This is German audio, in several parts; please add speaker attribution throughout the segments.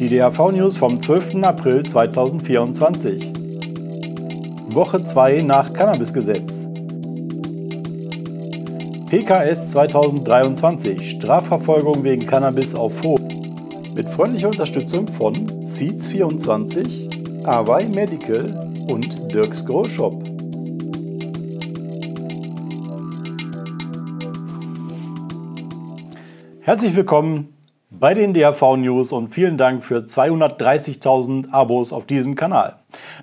Speaker 1: Die DAV-News vom 12. April 2024. Woche 2 nach Cannabisgesetz. PKS 2023 Strafverfolgung wegen Cannabis auf Hoch. Mit freundlicher Unterstützung von Seeds24, Awai Medical und Dirks Grow Shop. Herzlich willkommen bei den DHV News und vielen Dank für 230.000 Abos auf diesem Kanal.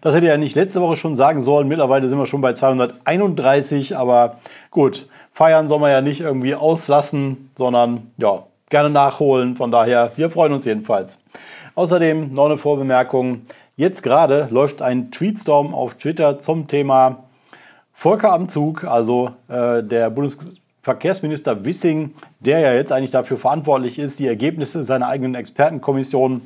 Speaker 1: Das hätte ja nicht letzte Woche schon sagen sollen. Mittlerweile sind wir schon bei 231, aber gut, feiern soll man ja nicht irgendwie auslassen, sondern ja, gerne nachholen. Von daher, wir freuen uns jedenfalls. Außerdem noch eine Vorbemerkung. Jetzt gerade läuft ein Tweetstorm auf Twitter zum Thema Volker am Zug, also äh, der Bundes Verkehrsminister Wissing, der ja jetzt eigentlich dafür verantwortlich ist, die Ergebnisse seiner eigenen Expertenkommission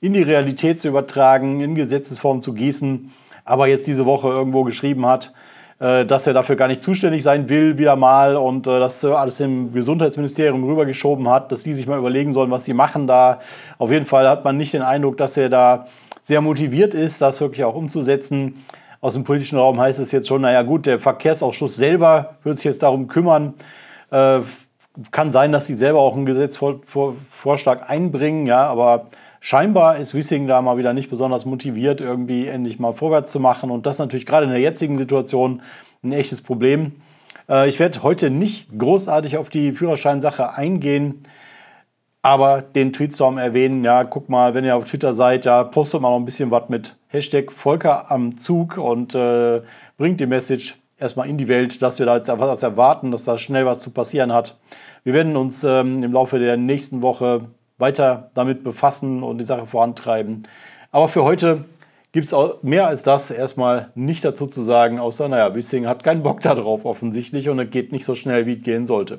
Speaker 1: in die Realität zu übertragen, in Gesetzesform zu gießen, aber jetzt diese Woche irgendwo geschrieben hat, äh, dass er dafür gar nicht zuständig sein will, wieder mal, und äh, das alles im Gesundheitsministerium rübergeschoben hat, dass die sich mal überlegen sollen, was sie machen da. Auf jeden Fall hat man nicht den Eindruck, dass er da sehr motiviert ist, das wirklich auch umzusetzen aus dem politischen Raum heißt es jetzt schon, naja gut, der Verkehrsausschuss selber wird sich jetzt darum kümmern. Äh, kann sein, dass sie selber auch einen Gesetzvorschlag einbringen, ja, aber scheinbar ist Wissing da mal wieder nicht besonders motiviert, irgendwie endlich mal vorwärts zu machen. Und das natürlich gerade in der jetzigen Situation ein echtes Problem. Äh, ich werde heute nicht großartig auf die Führerscheinsache eingehen aber den Tweetstorm erwähnen. Ja, guck mal, wenn ihr auf Twitter seid, ja, postet mal noch ein bisschen was mit Hashtag Volker am Zug und äh, bringt die Message erstmal in die Welt, dass wir da jetzt was erwarten, dass da schnell was zu passieren hat. Wir werden uns ähm, im Laufe der nächsten Woche weiter damit befassen und die Sache vorantreiben. Aber für heute gibt es mehr als das erstmal nicht dazu zu sagen, außer, naja, Wissing hat keinen Bock darauf offensichtlich und es geht nicht so schnell, wie es gehen sollte.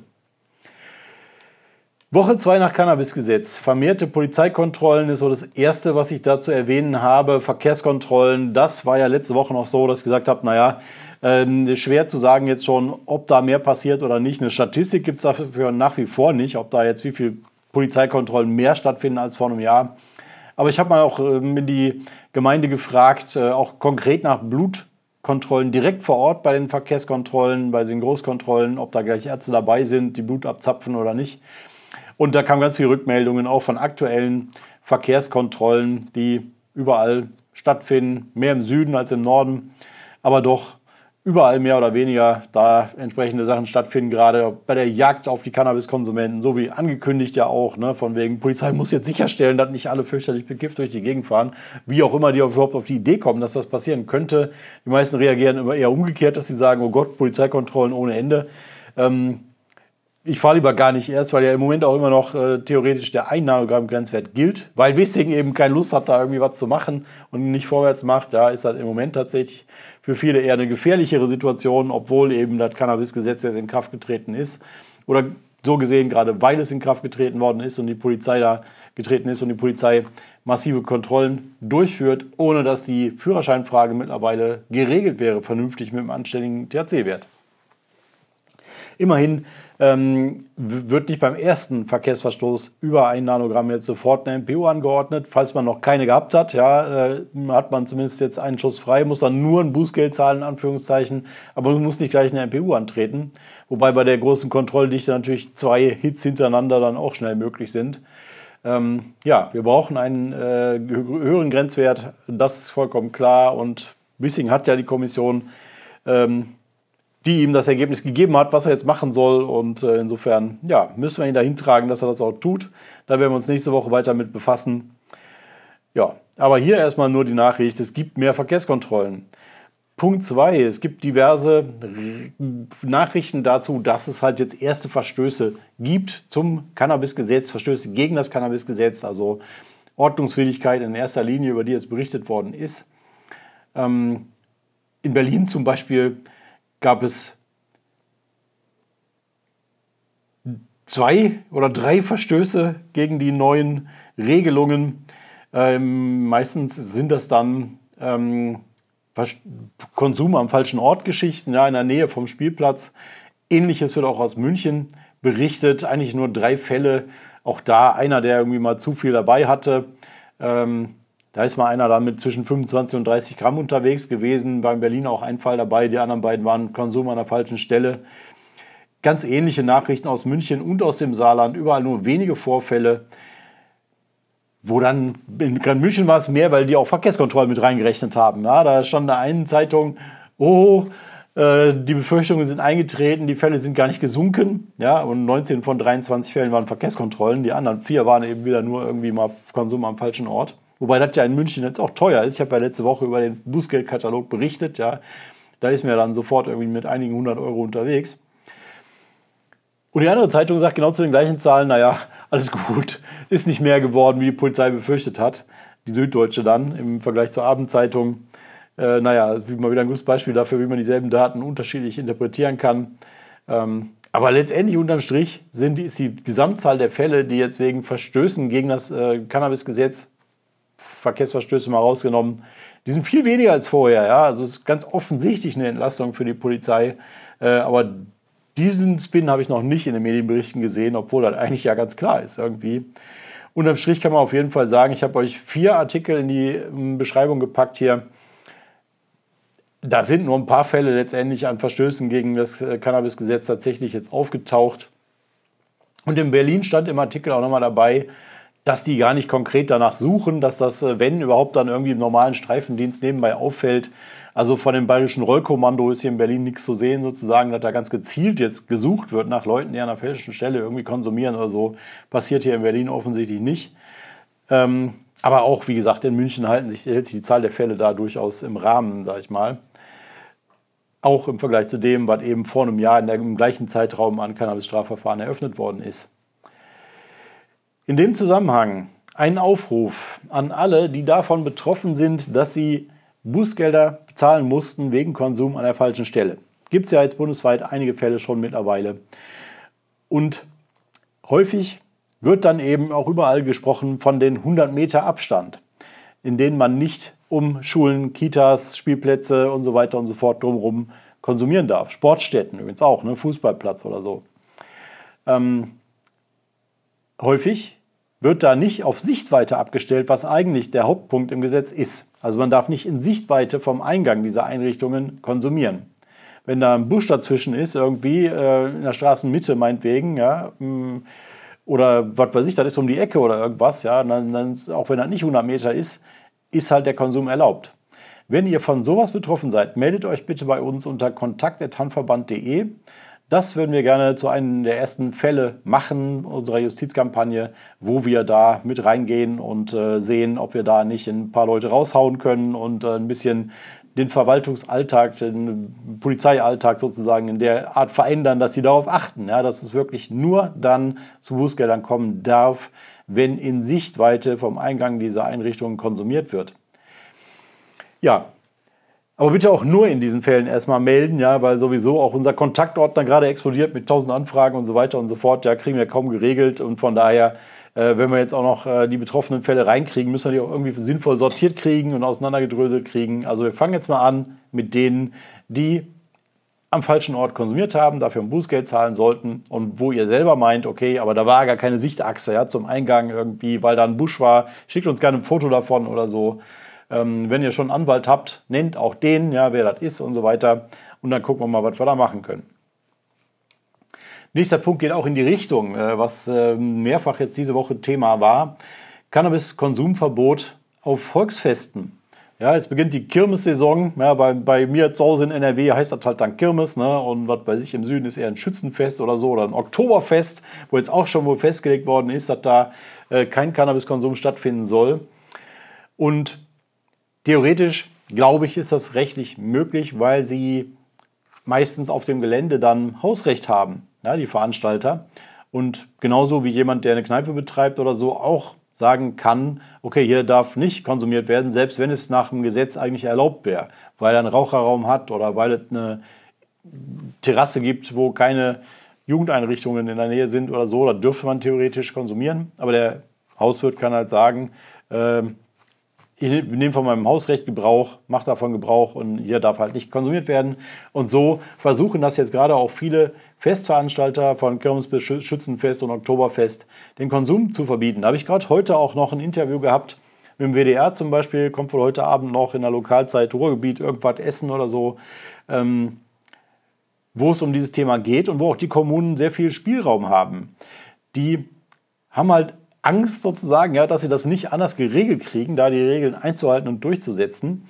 Speaker 1: Woche 2 nach Cannabisgesetz. Vermehrte Polizeikontrollen ist so das Erste, was ich da zu erwähnen habe. Verkehrskontrollen, das war ja letzte Woche noch so, dass ich gesagt habe, naja, ähm, schwer zu sagen jetzt schon, ob da mehr passiert oder nicht. Eine Statistik gibt es dafür nach wie vor nicht, ob da jetzt wie viele Polizeikontrollen mehr stattfinden als vor einem Jahr. Aber ich habe mal auch ähm, die Gemeinde gefragt, äh, auch konkret nach Blutkontrollen direkt vor Ort bei den Verkehrskontrollen, bei den Großkontrollen, ob da gleich Ärzte dabei sind, die Blut abzapfen oder nicht. Und da kamen ganz viele Rückmeldungen auch von aktuellen Verkehrskontrollen, die überall stattfinden, mehr im Süden als im Norden, aber doch überall mehr oder weniger da entsprechende Sachen stattfinden, gerade bei der Jagd auf die Cannabiskonsumenten, so wie angekündigt ja auch, ne, von wegen Polizei muss jetzt sicherstellen, dass nicht alle fürchterlich bekifft durch die Gegend fahren, wie auch immer die überhaupt auf die Idee kommen, dass das passieren könnte. Die meisten reagieren immer eher umgekehrt, dass sie sagen, oh Gott, Polizeikontrollen ohne Ende. Ähm, ich fahre lieber gar nicht erst, weil ja im Moment auch immer noch äh, theoretisch der Einnahmegrenzwert gilt, weil Wissing eben keine Lust hat, da irgendwie was zu machen und nicht vorwärts macht. Da ist das halt im Moment tatsächlich für viele eher eine gefährlichere Situation, obwohl eben das Cannabisgesetz jetzt in Kraft getreten ist. Oder so gesehen, gerade weil es in Kraft getreten worden ist und die Polizei da getreten ist und die Polizei massive Kontrollen durchführt, ohne dass die Führerscheinfrage mittlerweile geregelt wäre, vernünftig mit einem anständigen THC-Wert. Immerhin ähm, wird nicht beim ersten Verkehrsverstoß über ein Nanogramm jetzt sofort eine MPU angeordnet, falls man noch keine gehabt hat. Ja, äh, hat man zumindest jetzt einen Schuss frei, muss dann nur ein Bußgeld zahlen, in Anführungszeichen, aber man muss nicht gleich eine MPU antreten. Wobei bei der großen Kontrolldichte natürlich zwei Hits hintereinander dann auch schnell möglich sind. Ähm, ja, wir brauchen einen äh, höheren Grenzwert, das ist vollkommen klar und Wissing hat ja die Kommission. Ähm, die ihm das Ergebnis gegeben hat, was er jetzt machen soll. Und äh, insofern, ja, müssen wir ihn dahin tragen, dass er das auch tut. Da werden wir uns nächste Woche weiter mit befassen. Ja, aber hier erstmal nur die Nachricht, es gibt mehr Verkehrskontrollen. Punkt 2, es gibt diverse Nachrichten dazu, dass es halt jetzt erste Verstöße gibt zum Cannabisgesetz, Verstöße gegen das Cannabisgesetz, also Ordnungswidrigkeit in erster Linie, über die jetzt berichtet worden ist. Ähm, in Berlin zum Beispiel gab es zwei oder drei Verstöße gegen die neuen Regelungen. Ähm, meistens sind das dann ähm, Konsum am falschen Ort Geschichten, ja, in der Nähe vom Spielplatz. Ähnliches wird auch aus München berichtet. Eigentlich nur drei Fälle. Auch da einer, der irgendwie mal zu viel dabei hatte. Ähm, da ist mal einer da mit zwischen 25 und 30 Gramm unterwegs gewesen. Beim Berlin auch ein Fall dabei. Die anderen beiden waren Konsum an der falschen Stelle. Ganz ähnliche Nachrichten aus München und aus dem Saarland. Überall nur wenige Vorfälle. Wo dann in Grand München war es mehr, weil die auch Verkehrskontrollen mit reingerechnet haben. Ja, da stand in der einen Zeitung, oh, äh, die Befürchtungen sind eingetreten, die Fälle sind gar nicht gesunken. Ja, und 19 von 23 Fällen waren Verkehrskontrollen. Die anderen vier waren eben wieder nur irgendwie mal Konsum am falschen Ort. Wobei das ja in München jetzt auch teuer ist. Ich habe ja letzte Woche über den Bußgeldkatalog berichtet. Ja, da ist mir dann sofort irgendwie mit einigen hundert Euro unterwegs. Und die andere Zeitung sagt genau zu den gleichen Zahlen, naja, alles gut, ist nicht mehr geworden, wie die Polizei befürchtet hat. Die Süddeutsche dann im Vergleich zur Abendzeitung. Äh, naja, mal wieder ein gutes Beispiel dafür, wie man dieselben Daten unterschiedlich interpretieren kann. Ähm, aber letztendlich unterm Strich sind ist die Gesamtzahl der Fälle, die jetzt wegen Verstößen gegen das äh, Cannabisgesetz Verkehrsverstöße mal rausgenommen. Die sind viel weniger als vorher. Ja? Also es ist ganz offensichtlich eine Entlastung für die Polizei. Äh, aber diesen Spin habe ich noch nicht in den Medienberichten gesehen, obwohl das eigentlich ja ganz klar ist irgendwie. Unterm Strich kann man auf jeden Fall sagen, ich habe euch vier Artikel in die ähm, Beschreibung gepackt hier. Da sind nur ein paar Fälle letztendlich an Verstößen gegen das äh, Cannabisgesetz tatsächlich jetzt aufgetaucht. Und in Berlin stand im Artikel auch nochmal dabei, dass die gar nicht konkret danach suchen, dass das, äh, wenn überhaupt, dann irgendwie im normalen Streifendienst nebenbei auffällt. Also von dem bayerischen Rollkommando ist hier in Berlin nichts zu sehen, sozusagen, dass da ganz gezielt jetzt gesucht wird nach Leuten, die an der falschen Stelle irgendwie konsumieren oder so. Passiert hier in Berlin offensichtlich nicht. Ähm, aber auch, wie gesagt, in München halten sich, hält sich die Zahl der Fälle da durchaus im Rahmen, sag ich mal. Auch im Vergleich zu dem, was eben vor einem Jahr in der, im gleichen Zeitraum an Cannabis-Strafverfahren eröffnet worden ist. In dem Zusammenhang ein Aufruf an alle, die davon betroffen sind, dass sie Bußgelder bezahlen mussten wegen Konsum an der falschen Stelle. Gibt es ja jetzt bundesweit einige Fälle schon mittlerweile. Und häufig wird dann eben auch überall gesprochen von den 100 Meter Abstand, in denen man nicht um Schulen, Kitas, Spielplätze und so weiter und so fort drumherum konsumieren darf. Sportstätten übrigens auch, ne? Fußballplatz oder so. Ähm, häufig wird da nicht auf Sichtweite abgestellt, was eigentlich der Hauptpunkt im Gesetz ist. Also man darf nicht in Sichtweite vom Eingang dieser Einrichtungen konsumieren. Wenn da ein Busch dazwischen ist, irgendwie äh, in der Straßenmitte meinetwegen, ja, mm, oder was weiß ich, das ist um die Ecke oder irgendwas, ja, dann, dann ist, auch wenn das nicht 100 Meter ist, ist halt der Konsum erlaubt. Wenn ihr von sowas betroffen seid, meldet euch bitte bei uns unter kontakt.hanverband.de. Das würden wir gerne zu einem der ersten Fälle machen unserer Justizkampagne, wo wir da mit reingehen und äh, sehen, ob wir da nicht ein paar Leute raushauen können und äh, ein bisschen den Verwaltungsalltag, den Polizeialltag sozusagen in der Art verändern, dass sie darauf achten, ja, dass es wirklich nur dann zu Bußgeldern kommen darf, wenn in Sichtweite vom Eingang dieser Einrichtungen konsumiert wird. Ja, aber bitte auch nur in diesen Fällen erstmal melden, ja, weil sowieso auch unser Kontaktordner gerade explodiert mit tausend Anfragen und so weiter und so fort. Ja, kriegen wir kaum geregelt und von daher, äh, wenn wir jetzt auch noch äh, die betroffenen Fälle reinkriegen, müssen wir die auch irgendwie sinnvoll sortiert kriegen und auseinandergedröselt kriegen. Also wir fangen jetzt mal an mit denen, die am falschen Ort konsumiert haben, dafür ein Bußgeld zahlen sollten und wo ihr selber meint, okay, aber da war gar keine Sichtachse ja, zum Eingang irgendwie, weil da ein Busch war, schickt uns gerne ein Foto davon oder so. Ähm, wenn ihr schon einen Anwalt habt, nennt auch den, ja, wer das ist und so weiter. Und dann gucken wir mal, was wir da machen können. Nächster Punkt geht auch in die Richtung, äh, was äh, mehrfach jetzt diese Woche Thema war. Cannabis-Konsumverbot auf Volksfesten. Ja, jetzt beginnt die Kirmes-Saison. Ja, bei, bei, mir zu Hause in NRW heißt das halt dann Kirmes. Ne? Und was bei sich im Süden ist eher ein Schützenfest oder so oder ein Oktoberfest, wo jetzt auch schon wohl festgelegt worden ist, dass da äh, kein Cannabiskonsum stattfinden soll. Und Theoretisch, glaube ich, ist das rechtlich möglich, weil sie meistens auf dem Gelände dann Hausrecht haben, ja, die Veranstalter. Und genauso wie jemand, der eine Kneipe betreibt oder so, auch sagen kann, okay, hier darf nicht konsumiert werden, selbst wenn es nach dem Gesetz eigentlich erlaubt wäre, weil er einen Raucherraum hat oder weil es eine Terrasse gibt, wo keine Jugendeinrichtungen in der Nähe sind oder so, da dürfte man theoretisch konsumieren. Aber der Hauswirt kann halt sagen, ähm, ich nehme von meinem Hausrecht Gebrauch, mache davon Gebrauch und hier darf halt nicht konsumiert werden. Und so versuchen das jetzt gerade auch viele Festveranstalter von Kirmes bis Schützenfest und Oktoberfest, den Konsum zu verbieten. Da habe ich gerade heute auch noch ein Interview gehabt mit dem WDR zum Beispiel, kommt wohl heute Abend noch in der Lokalzeit Ruhrgebiet irgendwas essen oder so. Ähm, wo es um dieses Thema geht und wo auch die Kommunen sehr viel Spielraum haben. Die haben halt Angst sozusagen, ja, dass sie das nicht anders geregelt kriegen, da die Regeln einzuhalten und durchzusetzen.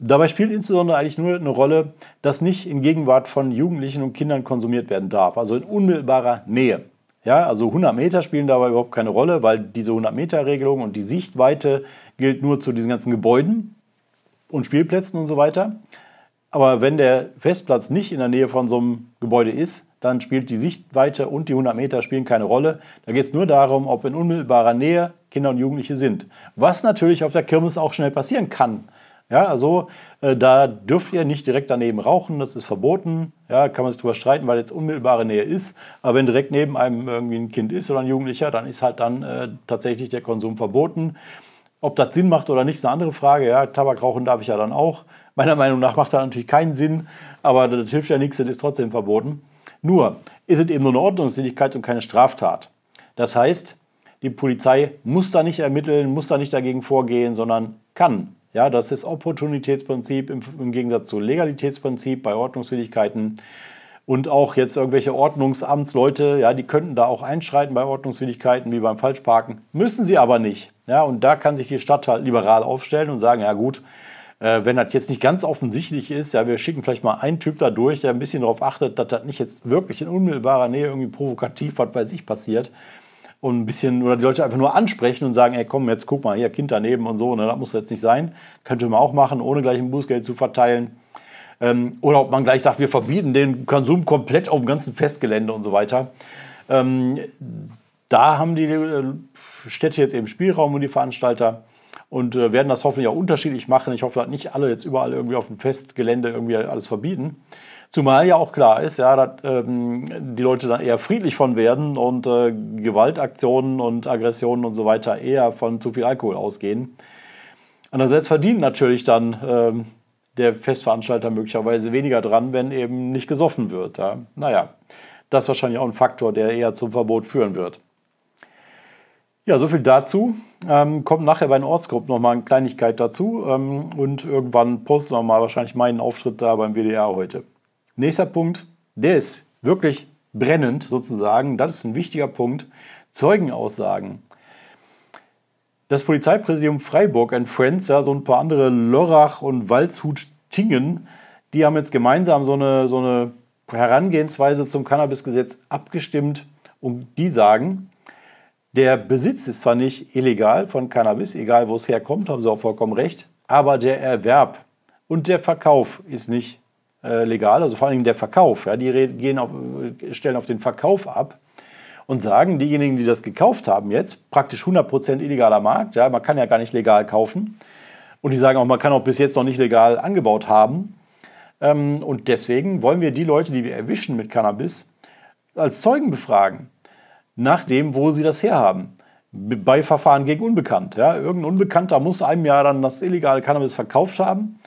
Speaker 1: Dabei spielt insbesondere eigentlich nur eine Rolle, dass nicht in Gegenwart von Jugendlichen und Kindern konsumiert werden darf, also in unmittelbarer Nähe. Ja, also 100 Meter spielen dabei überhaupt keine Rolle, weil diese 100 Meter Regelung und die Sichtweite gilt nur zu diesen ganzen Gebäuden und Spielplätzen und so weiter. Aber wenn der Festplatz nicht in der Nähe von so einem Gebäude ist, dann spielt die Sichtweite und die 100 Meter spielen keine Rolle. Da geht es nur darum, ob in unmittelbarer Nähe Kinder und Jugendliche sind. Was natürlich auf der Kirmes auch schnell passieren kann. Ja, also äh, da dürft ihr nicht direkt daneben rauchen, das ist verboten. Ja, kann man sich drüber streiten, weil jetzt unmittelbare Nähe ist. Aber wenn direkt neben einem irgendwie ein Kind ist oder ein Jugendlicher, dann ist halt dann äh, tatsächlich der Konsum verboten. Ob das Sinn macht oder nicht, ist eine andere Frage. Ja, Tabak rauchen darf ich ja dann auch. Meiner Meinung nach macht das natürlich keinen Sinn, aber das hilft ja nichts, das ist trotzdem verboten. Nur ist es eben nur eine Ordnungswidrigkeit und keine Straftat. Das heißt, die Polizei muss da nicht ermitteln, muss da nicht dagegen vorgehen, sondern kann. Ja, das ist Opportunitätsprinzip im, im Gegensatz zu Legalitätsprinzip bei Ordnungswidrigkeiten. Und auch jetzt irgendwelche Ordnungsamtsleute, ja, die könnten da auch einschreiten bei Ordnungswidrigkeiten wie beim Falschparken, müssen sie aber nicht. Ja, und da kann sich die Stadt halt liberal aufstellen und sagen, ja gut, äh, wenn das jetzt nicht ganz offensichtlich ist, ja, wir schicken vielleicht mal einen Typ da durch, der ein bisschen darauf achtet, dass das nicht jetzt wirklich in unmittelbarer Nähe irgendwie provokativ, was weiß ich, passiert. Und ein bisschen, oder die Leute einfach nur ansprechen und sagen, ey komm, jetzt guck mal, hier Kind daneben und so, ne, das muss jetzt nicht sein. Könnte man auch machen, ohne gleich ein Bußgeld zu verteilen. Ähm, oder ob man gleich sagt, wir verbieten den Konsum komplett auf dem ganzen Festgelände und so weiter. Ähm, da haben die äh, Städte jetzt eben Spielraum und die Veranstalter und äh, werden das hoffentlich auch unterschiedlich machen. Ich hoffe, dass nicht alle jetzt überall irgendwie auf dem Festgelände irgendwie alles verbieten. Zumal ja auch klar ist, ja, dass ähm, die Leute dann eher friedlich von werden und äh, Gewaltaktionen und Aggressionen und so weiter eher von zu viel Alkohol ausgehen. Andererseits verdient natürlich dann ähm, der Festveranstalter möglicherweise weniger dran, wenn eben nicht gesoffen wird. Ja. Naja, das ist wahrscheinlich auch ein Faktor, der eher zum Verbot führen wird. Ja, so viel dazu. Ähm, kommt nachher bei den Ortsgruppen nochmal eine Kleinigkeit dazu. Ähm, und irgendwann posten wir mal wahrscheinlich meinen Auftritt da beim WDR heute. Nächster Punkt, der ist wirklich brennend sozusagen. Das ist ein wichtiger Punkt. Zeugenaussagen. Das Polizeipräsidium Freiburg and Friends, ja, so ein paar andere Lörrach und walzhut tingen die haben jetzt gemeinsam so eine, so eine Herangehensweise zum Cannabisgesetz abgestimmt und die sagen, der Besitz ist zwar nicht illegal von Cannabis, egal wo es herkommt, haben Sie auch vollkommen recht, aber der Erwerb und der Verkauf ist nicht äh, legal, also vor allem der Verkauf. Ja, die gehen auf, äh, stellen auf den Verkauf ab und sagen, diejenigen, die das gekauft haben jetzt, praktisch 100% illegaler Markt, ja, man kann ja gar nicht legal kaufen. Und die sagen auch, man kann auch bis jetzt noch nicht legal angebaut haben. Ähm, und deswegen wollen wir die Leute, die wir erwischen mit Cannabis, als Zeugen befragen nach dem, wo sie das herhaben. Bei Verfahren gegen Unbekannt. Ja? Irgendein Unbekannter muss einem Jahr dann das illegale Cannabis verkauft haben.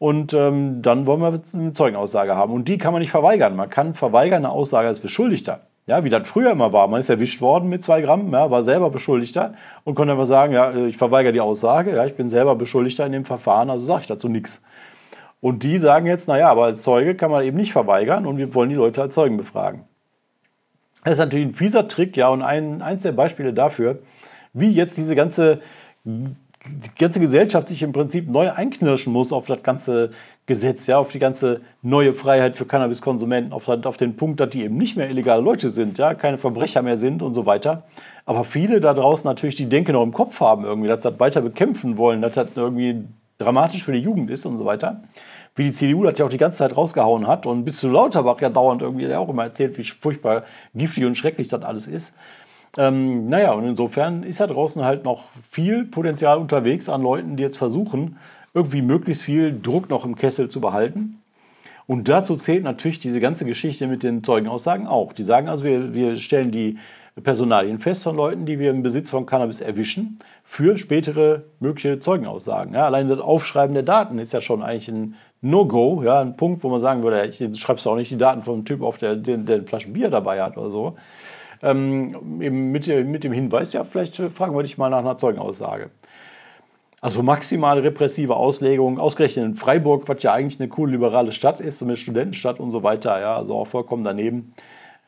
Speaker 1: Und ähm, dann wollen wir eine Zeugenaussage haben. Und die kann man nicht verweigern. Man kann verweigern eine Aussage als Beschuldigter. Ja, wie das früher immer war. Man ist erwischt worden mit zwei Gramm, ja, war selber Beschuldigter und konnte einfach sagen, ja, äh, ich verweigere die Aussage, ja, ich bin selber Beschuldigter in dem Verfahren, also sage ich dazu nichts. Und die sagen jetzt, naja, aber als Zeuge kann man eben nicht verweigern und wir wollen die Leute als Zeugen befragen. Das ist natürlich ein fieser Trick, ja, und ein, eins der Beispiele dafür, wie jetzt diese ganze, die ganze Gesellschaft sich im Prinzip neu einknirschen muss auf das ganze Gesetz, ja, auf die ganze neue Freiheit für Cannabiskonsumenten, auf, auf den Punkt, dass die eben nicht mehr illegale Leute sind, ja, keine Verbrecher mehr sind und so weiter. Aber viele da draußen natürlich die Denke noch im Kopf haben, irgendwie, dass sie das weiter bekämpfen wollen, dass das irgendwie dramatisch für die Jugend ist und so weiter wie die CDU das ja auch die ganze Zeit rausgehauen hat und bis zu Lauterbach ja dauernd irgendwie der auch immer erzählt, wie furchtbar giftig und schrecklich das alles ist. Ähm, naja, und insofern ist da draußen halt noch viel Potenzial unterwegs an Leuten, die jetzt versuchen, irgendwie möglichst viel Druck noch im Kessel zu behalten. Und dazu zählt natürlich diese ganze Geschichte mit den Zeugenaussagen auch. Die sagen also, wir, wir stellen die Personalien fest von Leuten, die wir im Besitz von Cannabis erwischen, für spätere mögliche Zeugenaussagen. Ja, allein das Aufschreiben der Daten ist ja schon eigentlich ein No-Go, ja, ein Punkt, wo man sagen würde, ich schreibst auch nicht die Daten vom Typ auf, der den Flaschen Bier dabei hat oder so. Ähm, eben mit, mit dem Hinweis, ja, vielleicht fragen wir dich mal nach einer Zeugenaussage. Also maximal repressive Auslegung, ausgerechnet in Freiburg, was ja eigentlich eine cool liberale Stadt ist, eine Studentenstadt und so weiter, ja, also auch vollkommen daneben.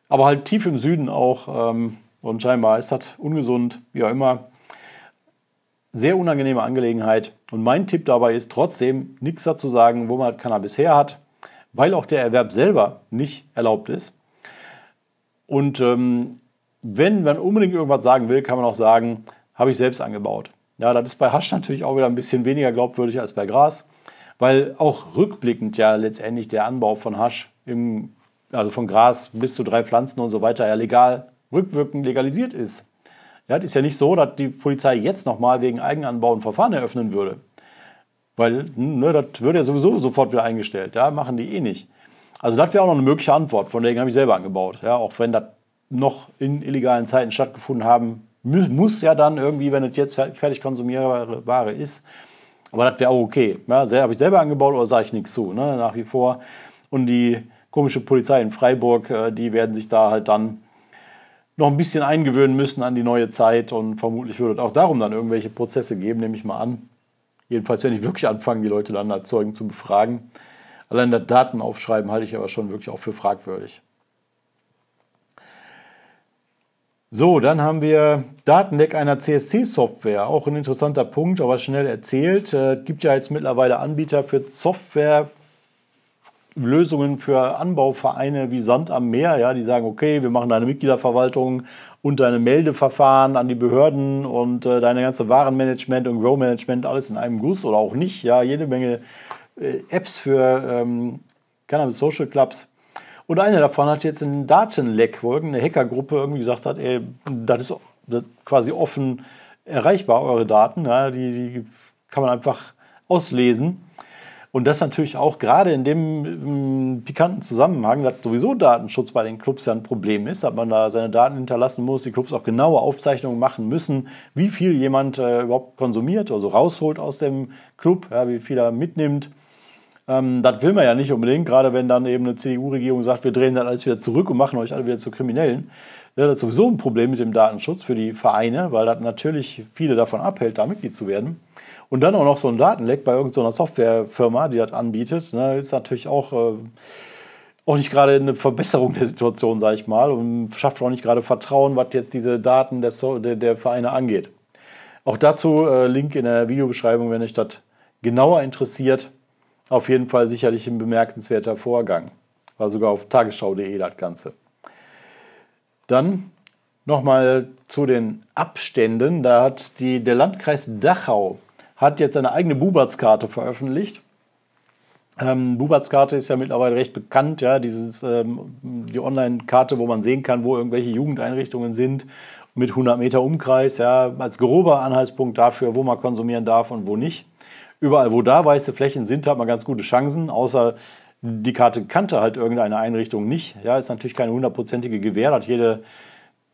Speaker 1: Aber halt tief im Süden auch ähm, und scheinbar ist das ungesund, wie auch immer sehr unangenehme Angelegenheit. Und mein Tipp dabei ist trotzdem, nichts dazu sagen, wo man Cannabis her hat, weil auch der Erwerb selber nicht erlaubt ist. Und ähm, wenn man unbedingt irgendwas sagen will, kann man auch sagen, habe ich selbst angebaut. Ja, das ist bei Hasch natürlich auch wieder ein bisschen weniger glaubwürdig als bei Gras, weil auch rückblickend ja letztendlich der Anbau von Hasch, im, also von Gras bis zu drei Pflanzen und so weiter, ja legal, rückwirkend legalisiert ist. Ja, das ist ja nicht so, dass die Polizei jetzt nochmal wegen Eigenanbau ein Verfahren eröffnen würde. Weil ne, das würde ja sowieso sofort wieder eingestellt. Ja, machen die eh nicht. Also das wäre auch noch eine mögliche Antwort. Von denen habe ich selber angebaut. Ja, auch wenn das noch in illegalen Zeiten stattgefunden haben muss, ja dann irgendwie, wenn es jetzt fertig konsumierbare Ware ist. Aber das wäre auch okay. Ja, habe ich selber angebaut oder sage ich nichts zu, ne, nach wie vor. Und die komische Polizei in Freiburg, äh, die werden sich da halt dann noch ein bisschen eingewöhnen müssen an die neue Zeit und vermutlich würde es auch darum dann irgendwelche Prozesse geben, nehme ich mal an. Jedenfalls, wenn ich wirklich anfange, die Leute dann als Zeugen zu befragen. Allein das Datenaufschreiben halte ich aber schon wirklich auch für fragwürdig. So, dann haben wir Datenleck einer CSC-Software. Auch ein interessanter Punkt, aber schnell erzählt. Es äh, gibt ja jetzt mittlerweile Anbieter für Software Lösungen für Anbauvereine wie Sand am Meer, ja, die sagen, okay, wir machen deine Mitgliederverwaltung und deine Meldeverfahren an die Behörden und äh, deine ganze Warenmanagement und Growmanagement alles in einem Guss oder auch nicht, ja, jede Menge äh, Apps für ähm, Cannabis Social Clubs. Und eine davon hat jetzt einen Datenleck, wo irgendeine Hackergruppe irgendwie gesagt hat, ey, das ist, quasi offen erreichbar, eure Daten, ja, die, die kann man einfach auslesen. Und das natürlich auch gerade in dem ähm, pikanten Zusammenhang, dass sowieso Datenschutz bei den Clubs ja ein Problem ist, dass man da seine Daten hinterlassen muss, die Clubs auch genaue Aufzeichnungen machen müssen, wie viel jemand äh, überhaupt konsumiert, also rausholt aus dem Club, ja, wie viel er mitnimmt. Ähm, das will man ja nicht unbedingt, gerade wenn dann eben eine CDU-Regierung sagt, wir drehen dann alles wieder zurück und machen euch alle wieder zu Kriminellen. Ja, das ist sowieso ein Problem mit dem Datenschutz für die Vereine, weil das natürlich viele davon abhält, da Mitglied zu werden. Und dann auch noch so ein Datenleck bei irgendeiner Softwarefirma, die das anbietet, ne, ist natürlich auch, äh, auch nicht gerade eine Verbesserung der Situation, sage ich mal, und schafft auch nicht gerade Vertrauen, was jetzt diese Daten der, so der, der Vereine angeht. Auch dazu äh, Link in der Videobeschreibung, wenn euch das genauer interessiert. Auf jeden Fall sicherlich ein bemerkenswerter Vorgang. War sogar auf tagesschau.de das Ganze. Dann nochmal zu den Abständen. Da hat die, der Landkreis Dachau hat jetzt seine eigene Bubatz-Karte veröffentlicht. Ähm, Bubatz-Karte ist ja mittlerweile recht bekannt, ja, dieses, ähm, die Online-Karte, wo man sehen kann, wo irgendwelche Jugendeinrichtungen sind, mit 100 Meter Umkreis, ja, als grober Anhaltspunkt dafür, wo man konsumieren darf und wo nicht. Überall, wo da weiße Flächen sind, hat man ganz gute Chancen, außer die Karte kannte halt irgendeine Einrichtung nicht. Ja, ist natürlich keine hundertprozentige Gewähr, dass jede,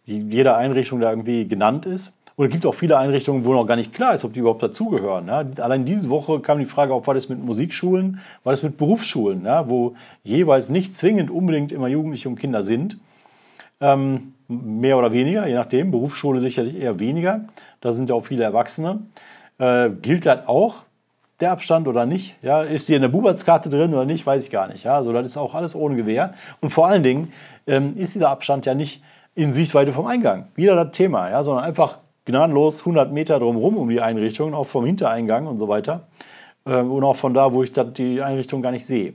Speaker 1: jede Einrichtung da irgendwie genannt ist. Oder es gibt auch viele Einrichtungen, wo noch gar nicht klar ist, ob die überhaupt dazugehören. Ja? Allein diese Woche kam die Frage, ob war das mit Musikschulen, war das mit Berufsschulen, ja? wo jeweils nicht zwingend unbedingt immer Jugendliche und Kinder sind. Ähm, mehr oder weniger, je nachdem. Berufsschule sicherlich eher weniger. Da sind ja auch viele Erwachsene. Äh, gilt das auch, der Abstand oder nicht? Ja, ist in der Bubatskarte drin oder nicht? Weiß ich gar nicht. Ja, also das ist auch alles ohne Gewehr. Und vor allen Dingen ähm, ist dieser Abstand ja nicht in Sichtweite vom Eingang. Wieder das Thema, ja, sondern einfach gnadenlos 100 Meter drumherum um die Einrichtung, auch vom Hintereingang und so weiter. Ähm, und auch von da, wo ich die Einrichtung gar nicht sehe.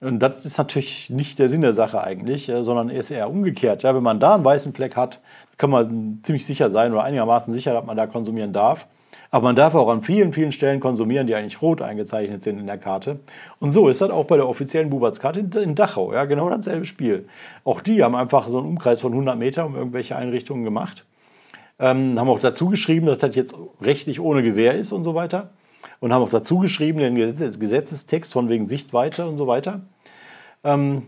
Speaker 1: Und das ist natürlich nicht der Sinn der Sache eigentlich, äh, sondern ist eher umgekehrt. Ja, wenn man da einen weißen Fleck hat, kann man ziemlich sicher sein oder einigermaßen sicher, dass man da konsumieren darf. Aber man darf auch an vielen, vielen Stellen konsumieren, die eigentlich rot eingezeichnet sind in der Karte. Und so ist das auch bei der offiziellen Bubatskarte in Dachau. Ja, genau dasselbe Spiel. Auch die haben einfach so einen Umkreis von 100 Meter um irgendwelche Einrichtungen gemacht. Ähm, haben auch dazu geschrieben, dass das jetzt rechtlich ohne Gewähr ist und so weiter. Und haben auch dazu geschrieben, den Gesetzestext von wegen Sichtweite und so weiter. Ähm,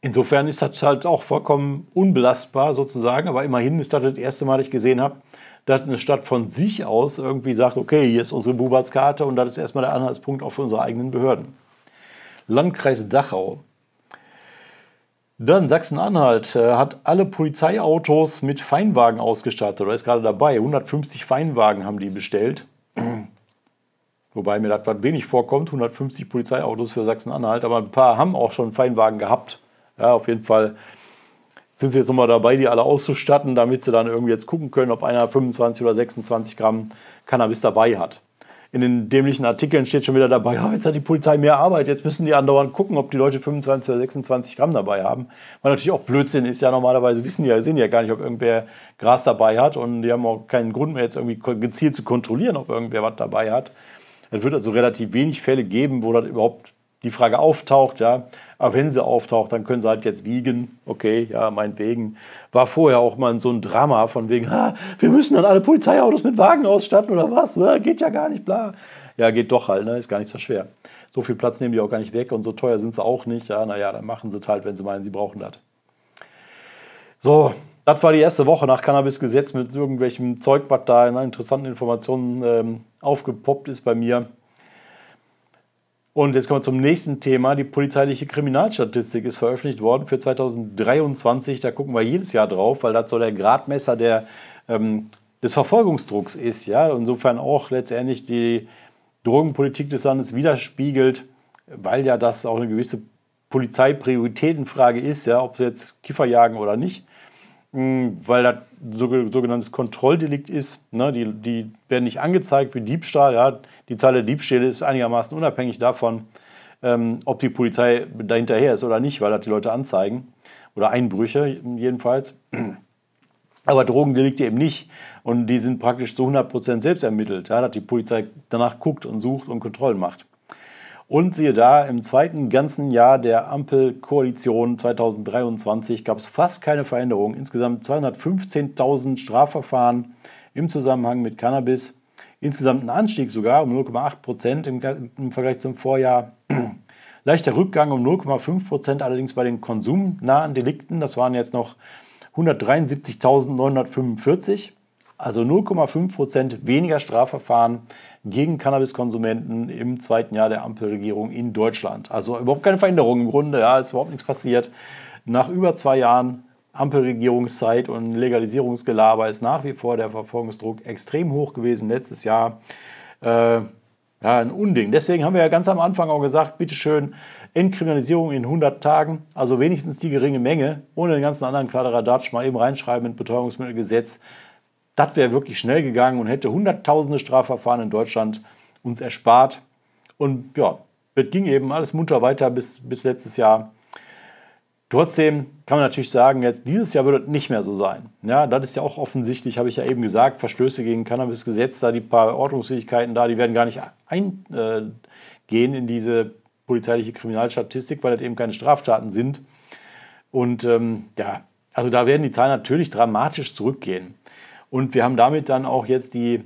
Speaker 1: insofern ist das halt auch vollkommen unbelastbar sozusagen. Aber immerhin ist das das erste Mal, dass ich gesehen habe, dass eine Stadt von sich aus irgendwie sagt, okay, hier ist unsere Bubatskarte und das ist erstmal der Anhaltspunkt auch für unsere eigenen Behörden. Landkreis Dachau. Dann Sachsen-Anhalt äh, hat alle Polizeiautos mit Feinwagen ausgestattet oder ist gerade dabei. 150 Feinwagen haben die bestellt. Wobei mir das wenig vorkommt, 150 Polizeiautos für Sachsen-Anhalt, aber ein paar haben auch schon Feinwagen gehabt. Ja, auf jeden Fall sind sie jetzt nochmal dabei, die alle auszustatten, damit sie dann irgendwie jetzt gucken können, ob einer 25 oder 26 Gramm Cannabis dabei hat in den dämlichen Artikeln steht schon wieder dabei, ja, jetzt hat die Polizei mehr Arbeit, jetzt müssen die andauernd gucken, ob die Leute 25 oder 26 Gramm dabei haben. Weil natürlich auch Blödsinn ist ja normalerweise, wissen die ja, sehen ja gar nicht, ob irgendwer Gras dabei hat und die haben auch keinen Grund mehr jetzt irgendwie gezielt zu kontrollieren, ob irgendwer was dabei hat. Es wird also relativ wenig Fälle geben, wo das überhaupt die Frage auftaucht, ja. Aber wenn sie auftaucht, dann können sie halt jetzt wiegen. Okay, ja, meinetwegen. War vorher auch mal so ein Drama von wegen, ah, wir müssen dann alle Polizeiautos mit Wagen ausstatten oder was? Ne? Geht ja gar nicht, bla. Ja, geht doch halt, ne? ist gar nicht so schwer. So viel Platz nehmen die auch gar nicht weg und so teuer sind sie auch nicht. Ja, naja, dann machen sie es halt, wenn sie meinen, sie brauchen das. So, das war die erste Woche nach Cannabis-Gesetz mit irgendwelchem Zeug, was da in interessanten Informationen ähm, aufgepoppt ist bei mir. Und jetzt kommen wir zum nächsten Thema. Die polizeiliche Kriminalstatistik ist veröffentlicht worden für 2023. Da gucken wir jedes Jahr drauf, weil das so der Gradmesser der, ähm, des Verfolgungsdrucks ist. Ja? Insofern auch letztendlich die Drogenpolitik des Landes widerspiegelt, weil ja das auch eine gewisse Polizeiprioritätenfrage ist, ja, ob sie jetzt Kiffer jagen oder nicht weil das sogenanntes Kontrolldelikt ist. Ne? Die, die werden nicht angezeigt wie Diebstahl. Ja? Die Zahl der Diebstähle ist einigermaßen unabhängig davon, ähm, ob die Polizei dahinterher ist oder nicht, weil das die Leute anzeigen. Oder Einbrüche jedenfalls. Aber Drogendelikte eben nicht. Und die sind praktisch zu 100% selbst ermittelt, ja? dass die Polizei danach guckt und sucht und Kontrollen macht. Und siehe da, im zweiten ganzen Jahr der Ampelkoalition 2023 gab es fast keine Veränderung. Insgesamt 215.000 Strafverfahren im Zusammenhang mit Cannabis. Insgesamt ein Anstieg sogar um 0,8 Prozent im, im Vergleich zum Vorjahr. Leichter Rückgang um 0,5 Prozent allerdings bei den konsumnahen Delikten. Das waren jetzt noch 173.945, also 0,5 Prozent weniger Strafverfahren gegen Cannabiskonsumenten im zweiten Jahr der Ampelregierung in Deutschland. Also überhaupt keine Veränderung im Grunde, ja, ist überhaupt nichts passiert. Nach über zwei Jahren Ampelregierungszeit und Legalisierungsgelaber ist nach wie vor der Verfolgungsdruck extrem hoch gewesen letztes Jahr. Äh, ja, ein Unding. Deswegen haben wir ja ganz am Anfang auch gesagt, bitteschön, Entkriminalisierung in 100 Tagen, also wenigstens die geringe Menge, ohne den ganzen anderen Kladderadatsch mal eben reinschreiben in Betäubungsmittelgesetz. Das wäre wirklich schnell gegangen und hätte hunderttausende Strafverfahren in Deutschland uns erspart. Und ja, das ging eben alles munter weiter bis, bis letztes Jahr. Trotzdem kann man natürlich sagen, jetzt dieses Jahr wird es nicht mehr so sein. Ja, das ist ja auch offensichtlich, habe ich ja eben gesagt, Verstöße gegen Cannabis-Gesetz, da die paar Ordnungsfähigkeiten da, die werden gar nicht eingehen äh, in diese polizeiliche Kriminalstatistik, weil das eben keine Straftaten sind. Und ähm, ja, also da werden die Zahlen natürlich dramatisch zurückgehen. Und wir haben damit dann auch jetzt die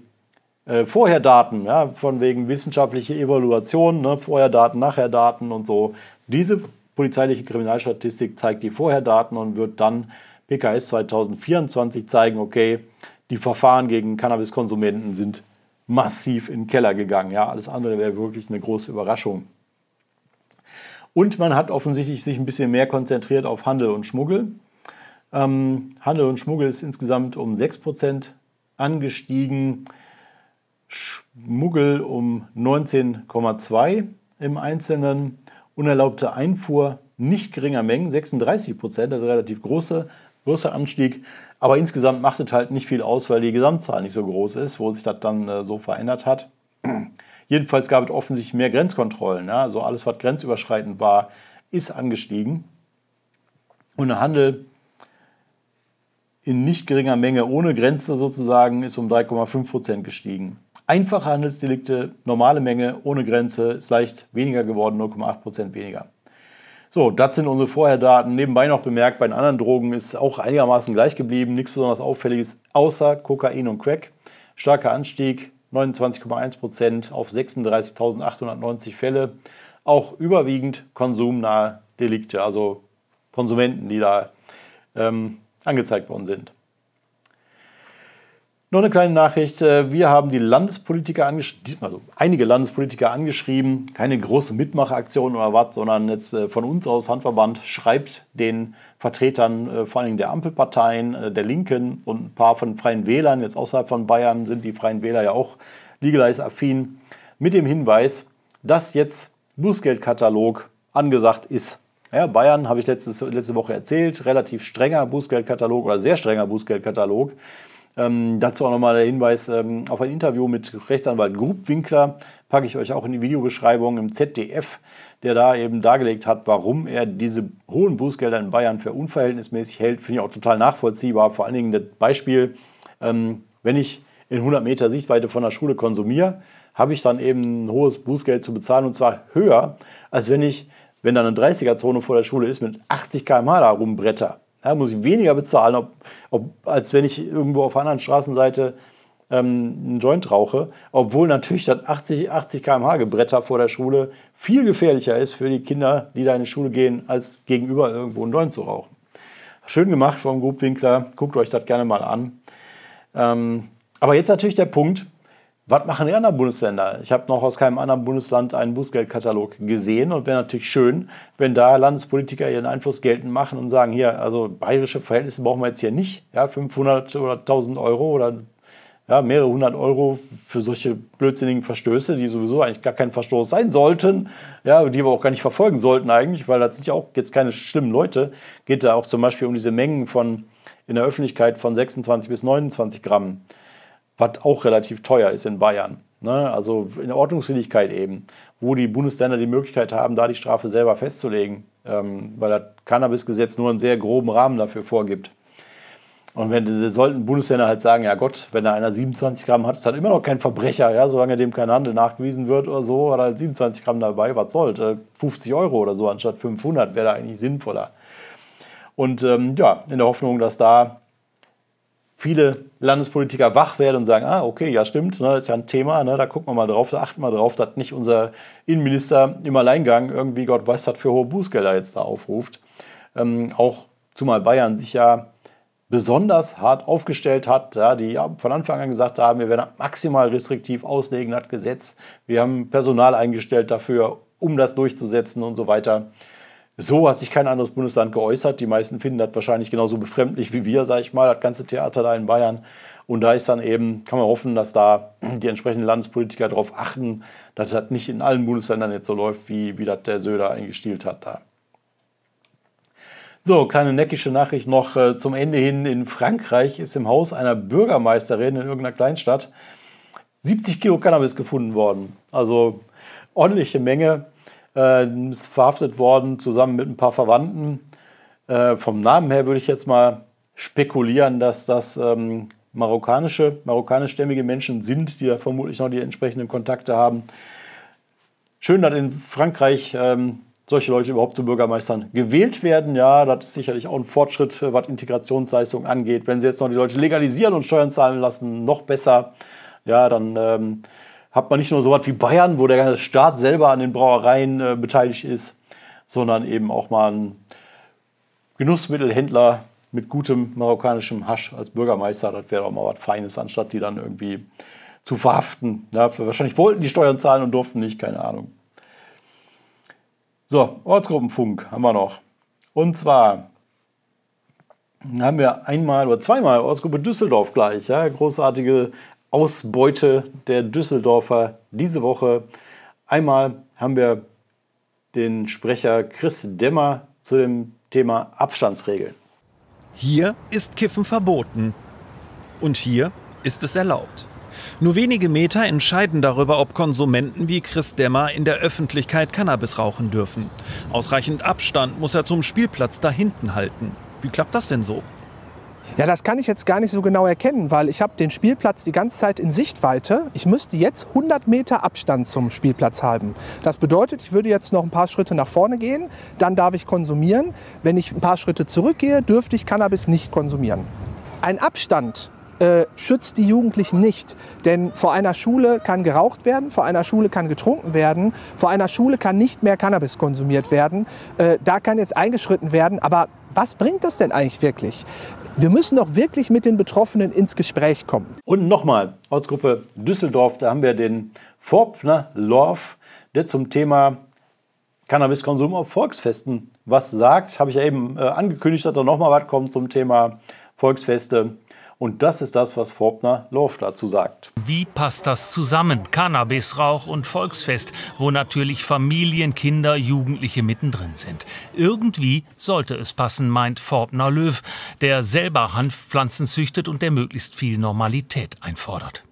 Speaker 1: äh, Vorherdaten, ja, von wegen wissenschaftliche Evaluation, ne, Vorherdaten, Nachherdaten und so. Diese polizeiliche Kriminalstatistik zeigt die Vorherdaten und wird dann PKS 2024 zeigen, okay, die Verfahren gegen Cannabiskonsumenten sind massiv in den Keller gegangen. Ja, alles andere wäre wirklich eine große Überraschung. Und man hat offensichtlich sich ein bisschen mehr konzentriert auf Handel und Schmuggel. Ähm, Handel und Schmuggel ist insgesamt um 6% angestiegen. Schmuggel um 19,2 im Einzelnen. Unerlaubte Einfuhr nicht geringer Mengen, 36 also relativ große, großer Anstieg. Aber insgesamt macht es halt nicht viel aus, weil die Gesamtzahl nicht so groß ist, wo sich das dann äh, so verändert hat. Jedenfalls gab es offensichtlich mehr Grenzkontrollen. Ja? Also alles, was grenzüberschreitend war, ist angestiegen. Und der Handel in nicht geringer Menge ohne Grenze sozusagen ist um 3,5 Prozent gestiegen. Einfache Handelsdelikte, normale Menge ohne Grenze ist leicht weniger geworden, 0,8 Prozent weniger. So, das sind unsere Vorherdaten. Nebenbei noch bemerkt, bei den anderen Drogen ist auch einigermaßen gleich geblieben, nichts besonders Auffälliges, außer Kokain und Crack. Starker Anstieg, 29,1 Prozent auf 36.890 Fälle. Auch überwiegend konsumnahe Delikte, also Konsumenten, die da ähm, angezeigt worden sind. Noch eine kleine Nachricht. Äh, wir haben die Landespolitiker angeschrieben, also einige Landespolitiker angeschrieben. Keine große Mitmachaktion oder was, sondern jetzt äh, von uns aus Handverband schreibt den Vertretern äh, vor allem der Ampelparteien, der Linken und ein paar von Freien Wählern. Jetzt außerhalb von Bayern sind die Freien Wähler ja auch legalize-affin. Mit dem Hinweis, dass jetzt Bußgeldkatalog angesagt ist. Ja, Bayern, habe ich letztes, letzte Woche erzählt, relativ strenger Bußgeldkatalog oder sehr strenger Bußgeldkatalog. Ähm, dazu auch nochmal der Hinweis ähm, auf ein Interview mit Rechtsanwalt Grubwinkler, packe ich euch auch in die Videobeschreibung im ZDF, der da eben dargelegt hat, warum er diese hohen Bußgelder in Bayern für unverhältnismäßig hält, finde ich auch total nachvollziehbar. Vor allen Dingen das Beispiel, ähm, wenn ich in 100 Meter Sichtweite von der Schule konsumiere, habe ich dann eben ein hohes Bußgeld zu bezahlen und zwar höher, als wenn ich wenn da eine 30er-Zone vor der Schule ist, mit 80 km da rumbretter, ja, muss ich weniger bezahlen, ob, ob, als wenn ich irgendwo auf der anderen Straßenseite ähm, einen Joint rauche, obwohl natürlich das 80, 80 km/h Gebretter vor der Schule viel gefährlicher ist für die Kinder, die da in die Schule gehen, als gegenüber irgendwo einen Joint zu rauchen. Schön gemacht vom Grubwinkler, guckt euch das gerne mal an. Ähm, aber jetzt natürlich der Punkt, was machen die anderen Bundesländer? Ich habe noch aus keinem anderen Bundesland einen Bußgeldkatalog gesehen und wäre natürlich schön, wenn da Landespolitiker ihren Einfluss geltend machen und sagen, hier, also bayerische Verhältnisse brauchen wir jetzt hier nicht, ja, 500 oder 1000 Euro oder ja, mehrere hundert Euro für solche blödsinnigen Verstöße, die sowieso eigentlich gar kein Verstoß sein sollten, ja, die wir auch gar nicht verfolgen sollten eigentlich, weil das sind ja auch jetzt keine schlimmen Leute, geht da auch zum Beispiel um diese Mengen von in der Öffentlichkeit von 26 bis 29 Gramm was auch relativ teuer ist in Bayern. Ne? Also in Ordnungswidrigkeit eben, wo die Bundesländer die Möglichkeit haben, da die Strafe selber festzulegen, ähm, weil das Cannabisgesetz nur einen sehr groben Rahmen dafür vorgibt. Und wenn sollten Bundesländer halt sagen, ja Gott, wenn da einer 27 Gramm hat, ist dann immer noch kein Verbrecher, ja, solange dem kein Handel nachgewiesen wird oder so, hat er halt 27 Gramm dabei, was soll, 50 äh, Euro oder so anstatt 500 wäre da eigentlich sinnvoller. Und ähm, ja, in der Hoffnung, dass da viele Landespolitiker wach werden und sagen, ah, okay, ja stimmt, ne, ist ja ein Thema, ne, da gucken wir mal drauf, da achten wir drauf, dass nicht unser Innenminister im Alleingang irgendwie Gott weiß, was für hohe Bußgelder jetzt da aufruft. Ähm, auch zumal Bayern sich ja besonders hart aufgestellt hat, ja, die ja, von Anfang an gesagt haben, wir werden maximal restriktiv auslegen, das Gesetz, wir haben Personal eingestellt dafür, um das durchzusetzen und so weiter. So hat sich kein anderes Bundesland geäußert. Die meisten finden das wahrscheinlich genauso befremdlich wie wir, sage ich mal, das ganze Theater da in Bayern. Und da ist dann eben, kann man hoffen, dass da die entsprechenden Landespolitiker darauf achten, dass das nicht in allen Bundesländern jetzt so läuft, wie, wie das der Söder eingestielt hat da. So, kleine neckische Nachricht noch äh, zum Ende hin. In Frankreich ist im Haus einer Bürgermeisterin in irgendeiner Kleinstadt 70 Kilo Cannabis gefunden worden. Also ordentliche Menge äh, ist verhaftet worden, zusammen mit ein paar Verwandten. Äh, vom Namen her würde ich jetzt mal spekulieren, dass das ähm, marokkanische, marokkanischstämmige Menschen sind, die da vermutlich noch die entsprechenden Kontakte haben. Schön, dass in Frankreich ähm, solche Leute überhaupt zu Bürgermeistern gewählt werden. Ja, das ist sicherlich auch ein Fortschritt, was Integrationsleistungen angeht. Wenn sie jetzt noch die Leute legalisieren und Steuern zahlen lassen, noch besser. Ja, dann ähm, hat man nicht nur so was wie Bayern, wo der ganze Staat selber an den Brauereien äh, beteiligt ist, sondern eben auch mal einen Genussmittelhändler mit gutem marokkanischem Hasch als Bürgermeister. Das wäre auch mal was Feines, anstatt die dann irgendwie zu verhaften. Ja, wahrscheinlich wollten die Steuern zahlen und durften nicht, keine Ahnung. So, Ortsgruppenfunk haben wir noch. Und zwar haben wir einmal oder zweimal Ortsgruppe Düsseldorf gleich. Ja, großartige Ausbeute der Düsseldorfer diese Woche. Einmal haben wir den Sprecher Chris Demmer zu dem Thema Abstandsregeln.
Speaker 2: Hier ist Kiffen verboten und hier ist es erlaubt. Nur wenige Meter entscheiden darüber, ob Konsumenten wie Chris Demmer in der Öffentlichkeit Cannabis rauchen dürfen. Ausreichend Abstand muss er zum Spielplatz da hinten halten. Wie klappt das denn so? Ja, das kann ich jetzt gar nicht so genau erkennen, weil ich habe den Spielplatz die ganze Zeit in Sichtweite. Ich müsste jetzt 100 Meter Abstand zum Spielplatz haben. Das bedeutet, ich würde jetzt noch ein paar Schritte nach vorne gehen, dann darf ich konsumieren. Wenn ich ein paar Schritte zurückgehe, dürfte ich Cannabis nicht konsumieren. Ein Abstand äh, schützt die Jugendlichen nicht. Denn vor einer Schule kann geraucht werden, vor einer Schule kann getrunken werden, vor einer Schule kann nicht mehr Cannabis konsumiert werden. Äh, da kann jetzt eingeschritten werden. Aber was bringt das denn eigentlich wirklich?
Speaker 1: wir müssen doch wirklich mit den Betroffenen ins Gespräch kommen. Und nochmal, Ortsgruppe Düsseldorf, da haben wir den Forbner Lorf, der zum Thema Cannabiskonsum auf Volksfesten was sagt. Habe ich ja eben äh, angekündigt, dass da nochmal was kommt zum Thema Volksfeste. Und das ist das, was Forbner Lorf dazu sagt. Wie
Speaker 2: passt das zusammen? Cannabisrauch und Volksfest, wo natürlich Familien, Kinder, Jugendliche mittendrin sind. Irgendwie sollte es passen, meint Forbner Löw, der selber Hanfpflanzen züchtet und der möglichst viel Normalität einfordert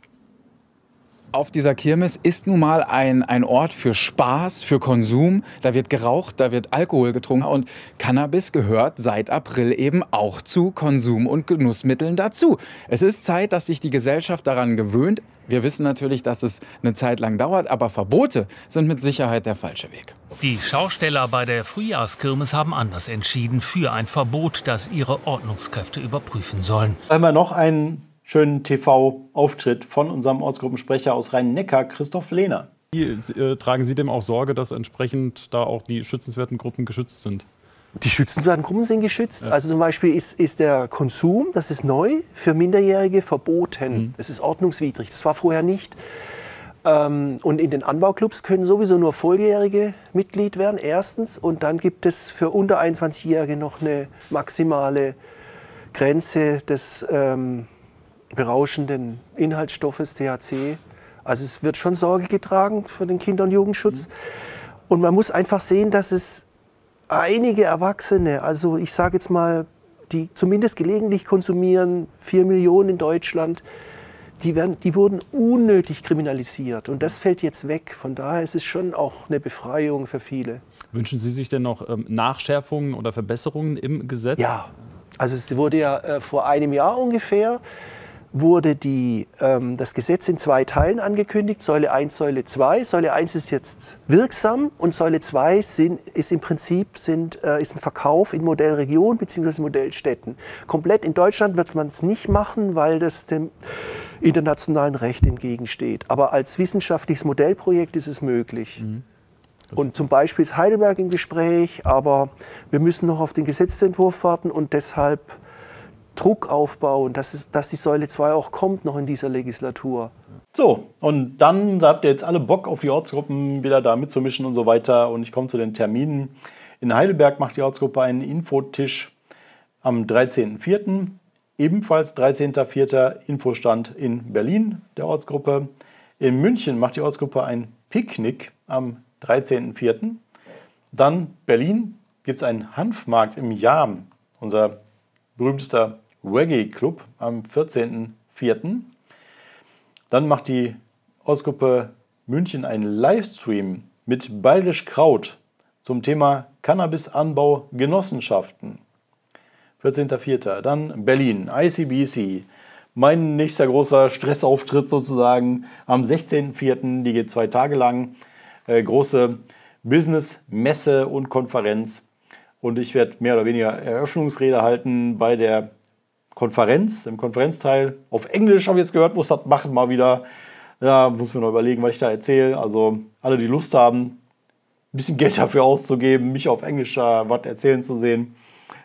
Speaker 2: auf dieser Kirmes ist nun mal ein, ein Ort für Spaß, für Konsum. Da wird geraucht, da wird Alkohol getrunken und Cannabis gehört seit April eben auch
Speaker 1: zu Konsum- und Genussmitteln dazu. Es ist Zeit, dass sich die Gesellschaft daran gewöhnt. Wir wissen natürlich, dass es eine Zeit lang dauert, aber Verbote sind mit Sicherheit der falsche Weg.
Speaker 2: Die Schausteller bei der Frühjahrskirmes haben anders entschieden für ein Verbot, das ihre
Speaker 1: Ordnungskräfte überprüfen sollen. man noch einen schönen TV-Auftritt von unserem Ortsgruppensprecher aus Rhein-Neckar, Christoph Lehner. Wie äh, tragen Sie dem auch Sorge, dass entsprechend da auch die schützenswerten Gruppen geschützt sind? Die schützenswerten Gruppen sind geschützt. Also zum Beispiel ist,
Speaker 2: ist der Konsum, das ist neu, für Minderjährige verboten. Mhm. Das ist ordnungswidrig. Das war vorher nicht. Ähm, und in den Anbauclubs können sowieso nur Volljährige Mitglied werden, erstens. Und dann gibt es für unter 21-Jährige noch eine maximale Grenze des ähm, berauschenden Inhaltsstoffes THC. Also es wird schon Sorge getragen für den Kinder- und Jugendschutz. Mhm. Und man muss einfach sehen, dass es einige Erwachsene, also ich sage jetzt mal, die zumindest gelegentlich konsumieren, vier Millionen in Deutschland, die, werden, die wurden unnötig kriminalisiert. Und das fällt jetzt weg. Von daher ist es schon auch eine Befreiung für viele.
Speaker 1: Wünschen Sie sich denn noch ähm, Nachschärfungen oder Verbesserungen im Gesetz? Ja, also es
Speaker 2: wurde ja äh, vor einem Jahr ungefähr wurde die, ähm, das Gesetz in zwei Teilen angekündigt, Säule 1, Säule 2. Säule 1 ist jetzt wirksam und Säule 2 sind, ist im Prinzip sind, äh, ist ein Verkauf in Modellregionen bzw. Modellstädten. Komplett in Deutschland wird man es nicht machen, weil das dem internationalen Recht entgegensteht. Aber als wissenschaftliches Modellprojekt ist es möglich. Mhm. Und also zum Beispiel ist Heidelberg im Gespräch, aber wir müssen noch auf den Gesetzentwurf warten und deshalb
Speaker 1: Druck aufbauen, dass, es, dass die Säule 2 auch kommt noch in dieser Legislatur. So, und dann habt ihr jetzt alle Bock auf die Ortsgruppen wieder da mitzumischen und so weiter. Und ich komme zu den Terminen. In Heidelberg macht die Ortsgruppe einen Infotisch am 13.04. Ebenfalls 13.04. Infostand in Berlin der Ortsgruppe. In München macht die Ortsgruppe ein Picknick am 13.04. Dann Berlin gibt es einen Hanfmarkt im Jam, unser berühmtester Reggae Club am 14.04. Dann macht die Ortsgruppe München einen Livestream mit Bayerisch Kraut zum Thema Cannabisanbau Genossenschaften. 14.04. Dann Berlin, ICBC. Mein nächster großer Stressauftritt sozusagen am 16.04. Die geht zwei Tage lang. Äh, große Business-Messe und Konferenz. Und ich werde mehr oder weniger Eröffnungsrede halten bei der Konferenz, im Konferenzteil. Auf Englisch habe ich jetzt gehört, muss das machen mal wieder. Ja, muss mir noch überlegen, was ich da erzähle. Also alle, die Lust haben, ein bisschen Geld dafür auszugeben, mich auf Englisch äh, was erzählen zu sehen.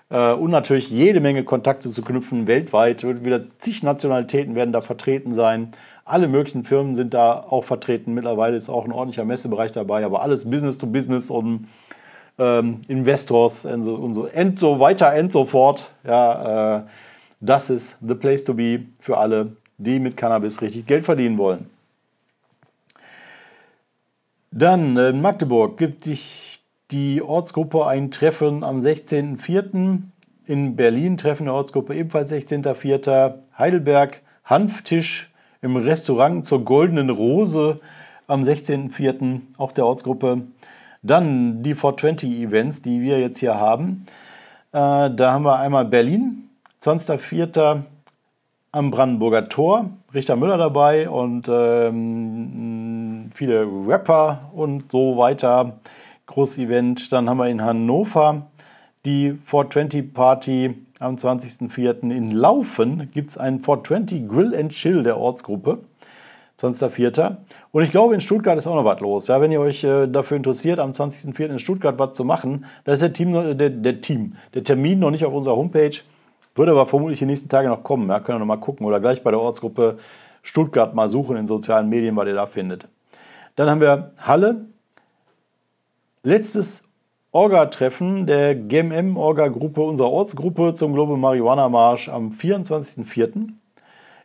Speaker 1: Äh, und natürlich jede Menge Kontakte zu knüpfen weltweit. Wieder zig Nationalitäten werden da vertreten sein. Alle möglichen Firmen sind da auch vertreten. Mittlerweile ist auch ein ordentlicher Messebereich dabei, aber alles Business to Business und ähm, Investors und so, und so, and so weiter end so fort. Ja, äh, das ist the place to be für alle, die mit Cannabis richtig Geld verdienen wollen. Dann äh, in Magdeburg gibt sich die Ortsgruppe ein Treffen am 16.04. In Berlin treffen die Ortsgruppe ebenfalls 16.04. Heidelberg Hanftisch im Restaurant zur Goldenen Rose am 16.04. auch der Ortsgruppe. Dann die 420 Events, die wir jetzt hier haben. Äh, da haben wir einmal Berlin, 20.04. am Brandenburger Tor. Richter Müller dabei und ähm, viele Rapper und so weiter. Großes Event. Dann haben wir in Hannover die 420 Party. Am 20.04. in Laufen gibt es einen 420 Grill and Chill der Ortsgruppe. 20.04. Und ich glaube, in Stuttgart ist auch noch was los. Ja, wenn ihr euch äh, dafür interessiert, am 20.04. in Stuttgart was zu machen, da ist der Team, der, der Team, der Termin noch nicht auf unserer Homepage. Würde aber vermutlich die nächsten Tage noch kommen. Ja, können wir noch mal gucken. Oder gleich bei der Ortsgruppe Stuttgart mal suchen in sozialen Medien, was ihr da findet. Dann haben wir Halle. Letztes Orga-Treffen der GMM-Orga-Gruppe, unserer Ortsgruppe zum Global Marihuana Marsch am 24.04.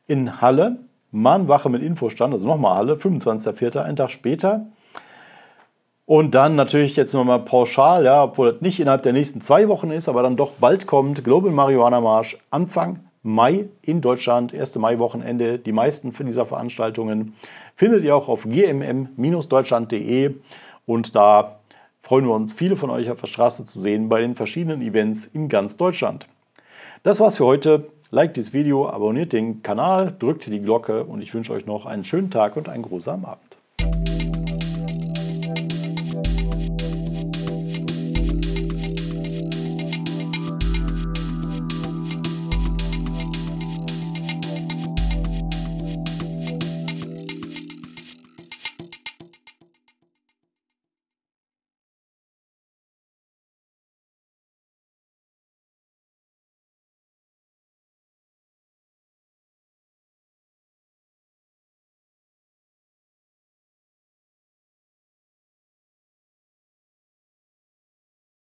Speaker 1: in Halle. Mahnwache mit Infostand, also nochmal Halle, 25.04., einen Tag später. Und dann natürlich jetzt nochmal pauschal, ja, obwohl das nicht innerhalb der nächsten zwei Wochen ist, aber dann doch bald kommt, Global Marihuana Marsch Anfang Mai in Deutschland, 1. Mai-Wochenende. Die meisten dieser Veranstaltungen findet ihr auch auf gmm-deutschland.de und da freuen wir uns, viele von euch auf der Straße zu sehen bei den verschiedenen Events in ganz Deutschland. Das war's für heute. Like dieses Video, abonniert den Kanal, drückt die Glocke und ich wünsche euch noch einen schönen Tag und einen grusamen Abend.